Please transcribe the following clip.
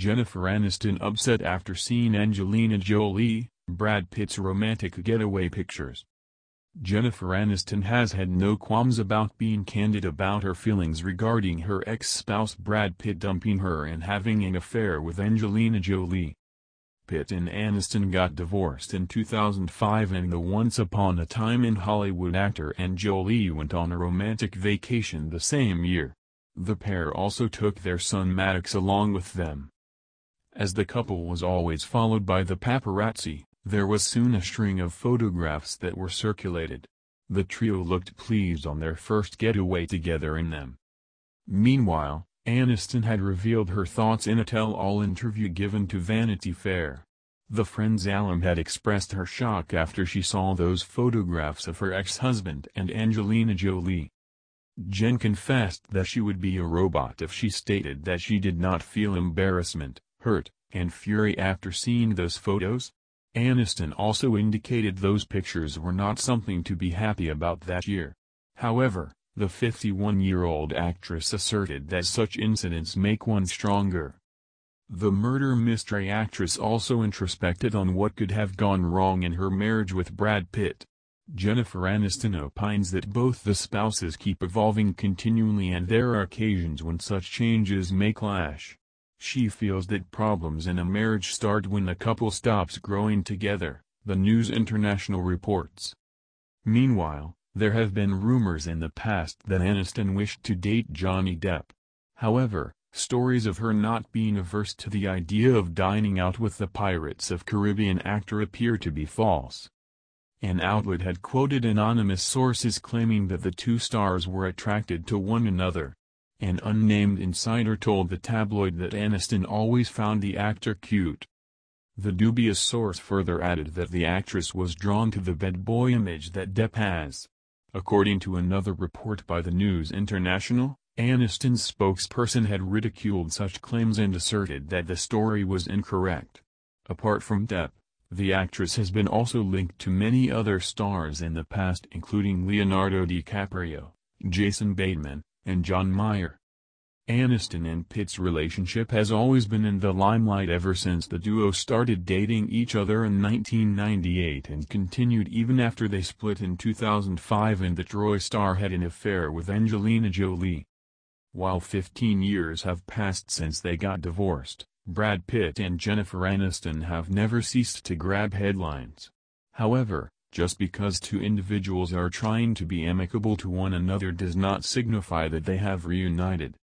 Jennifer Aniston upset after seeing Angelina Jolie, Brad Pitt's romantic getaway pictures. Jennifer Aniston has had no qualms about being candid about her feelings regarding her ex-spouse Brad Pitt dumping her and having an affair with Angelina Jolie. Pitt and Aniston got divorced in 2005 and the Once Upon a Time in Hollywood actor and Jolie went on a romantic vacation the same year. The pair also took their son Maddox along with them. As the couple was always followed by the paparazzi, there was soon a string of photographs that were circulated. The trio looked pleased on their first getaway together in them. Meanwhile, Aniston had revealed her thoughts in a tell-all interview given to Vanity Fair. The friend's alum had expressed her shock after she saw those photographs of her ex-husband and Angelina Jolie. Jen confessed that she would be a robot if she stated that she did not feel embarrassment, hurt, and fury after seeing those photos? Aniston also indicated those pictures were not something to be happy about that year. However, the 51-year-old actress asserted that such incidents make one stronger. The murder mystery actress also introspected on what could have gone wrong in her marriage with Brad Pitt. Jennifer Aniston opines that both the spouses keep evolving continually and there are occasions when such changes may clash. She feels that problems in a marriage start when the couple stops growing together, the News International reports. Meanwhile, there have been rumors in the past that Aniston wished to date Johnny Depp. However, stories of her not being averse to the idea of dining out with the Pirates of Caribbean actor appear to be false. An outlet had quoted anonymous sources claiming that the two stars were attracted to one another, an unnamed insider told the tabloid that Aniston always found the actor cute. The dubious source further added that the actress was drawn to the bed boy image that Depp has. According to another report by the News International, Aniston's spokesperson had ridiculed such claims and asserted that the story was incorrect. Apart from Depp, the actress has been also linked to many other stars in the past including Leonardo DiCaprio, Jason Bateman, and John Mayer. Aniston and Pitt's relationship has always been in the limelight ever since the duo started dating each other in 1998 and continued even after they split in 2005 and the Troy star had an affair with Angelina Jolie. While 15 years have passed since they got divorced, Brad Pitt and Jennifer Aniston have never ceased to grab headlines. However, just because two individuals are trying to be amicable to one another does not signify that they have reunited.